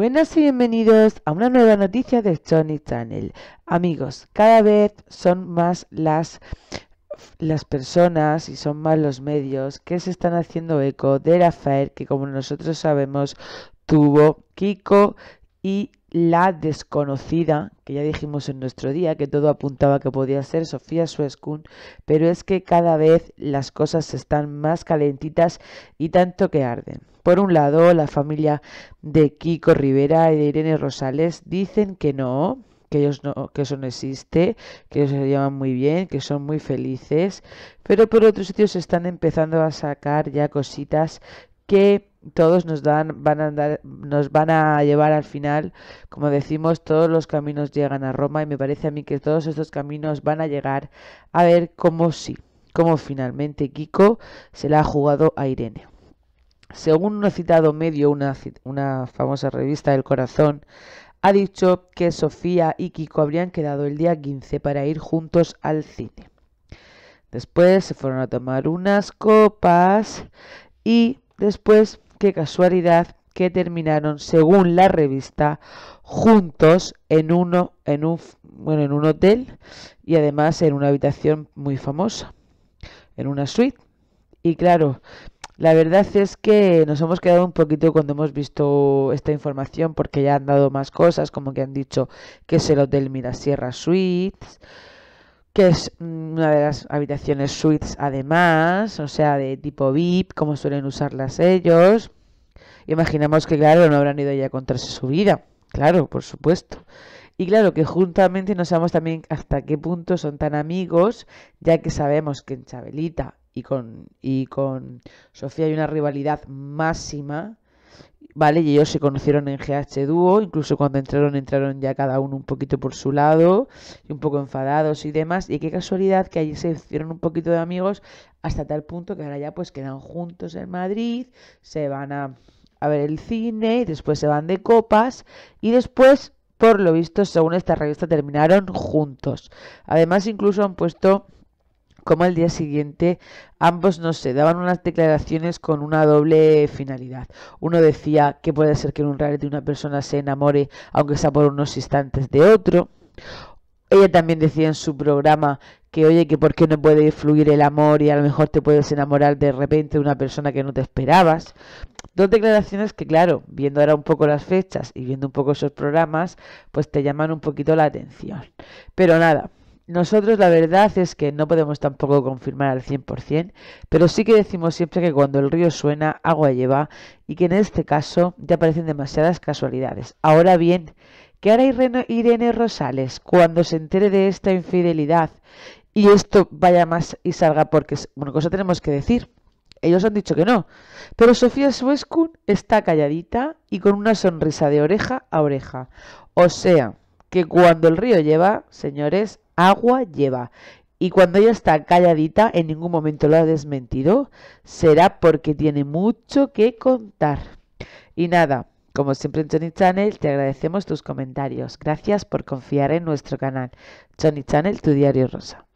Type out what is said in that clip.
Buenas y bienvenidos a una nueva noticia de Tony Channel. Amigos, cada vez son más las, las personas y son más los medios que se están haciendo eco de la que como nosotros sabemos tuvo Kiko y la desconocida, que ya dijimos en nuestro día que todo apuntaba que podía ser Sofía Suescun, pero es que cada vez las cosas están más calentitas y tanto que arden. Por un lado, la familia de Kiko Rivera y de Irene Rosales dicen que no, que ellos no, que eso no existe, que ellos se llevan muy bien, que son muy felices, pero por otros sitios están empezando a sacar ya cositas que todos nos van a nos van a llevar al final, como decimos, todos los caminos llegan a Roma y me parece a mí que todos estos caminos van a llegar a ver cómo sí, cómo finalmente Kiko se la ha jugado a Irene. Según un citado medio, una, una famosa revista del corazón, ha dicho que Sofía y Kiko habrían quedado el día 15 para ir juntos al cine. Después se fueron a tomar unas copas y después qué casualidad que terminaron, según la revista, juntos en uno, en un, bueno, en un hotel y además en una habitación muy famosa, en una suite. Y claro, la verdad es que nos hemos quedado un poquito cuando hemos visto esta información porque ya han dado más cosas, como que han dicho que es el Hotel Mirasierra Suites, que es mm, una de las habitaciones suites además, o sea, de tipo VIP, como suelen usarlas ellos. Imaginamos que, claro, no habrán ido ya a contarse su vida, claro, por supuesto. Y claro que juntamente no sabemos también hasta qué punto son tan amigos, ya que sabemos que en Chabelita y con, y con Sofía hay una rivalidad máxima, ¿vale? Y ellos se conocieron en GH Duo incluso cuando entraron, entraron ya cada uno un poquito por su lado, y un poco enfadados y demás. Y qué casualidad que allí se hicieron un poquito de amigos hasta tal punto que ahora ya pues quedan juntos en Madrid, se van a, a ver el cine, y después se van de copas y después, por lo visto, según esta revista, terminaron juntos. Además, incluso han puesto como al día siguiente ambos no sé, daban unas declaraciones con una doble finalidad. Uno decía que puede ser que en un reality una persona se enamore aunque sea por unos instantes de otro. Ella también decía en su programa que oye que por qué no puede fluir el amor y a lo mejor te puedes enamorar de repente de una persona que no te esperabas. Dos declaraciones que claro, viendo ahora un poco las fechas y viendo un poco esos programas, pues te llaman un poquito la atención. Pero nada, nosotros la verdad es que no podemos tampoco confirmar al 100%, pero sí que decimos siempre que cuando el río suena, agua lleva y que en este caso ya aparecen demasiadas casualidades. Ahora bien, ¿qué hará Irene Rosales cuando se entere de esta infidelidad y esto vaya más y salga? Porque una cosa tenemos que decir. Ellos han dicho que no, pero Sofía Suescun está calladita y con una sonrisa de oreja a oreja. O sea, que cuando el río lleva, señores, agua lleva. Y cuando ella está calladita, en ningún momento lo ha desmentido, será porque tiene mucho que contar. Y nada, como siempre en Johnny Channel, te agradecemos tus comentarios. Gracias por confiar en nuestro canal. Johnny Channel, tu diario rosa.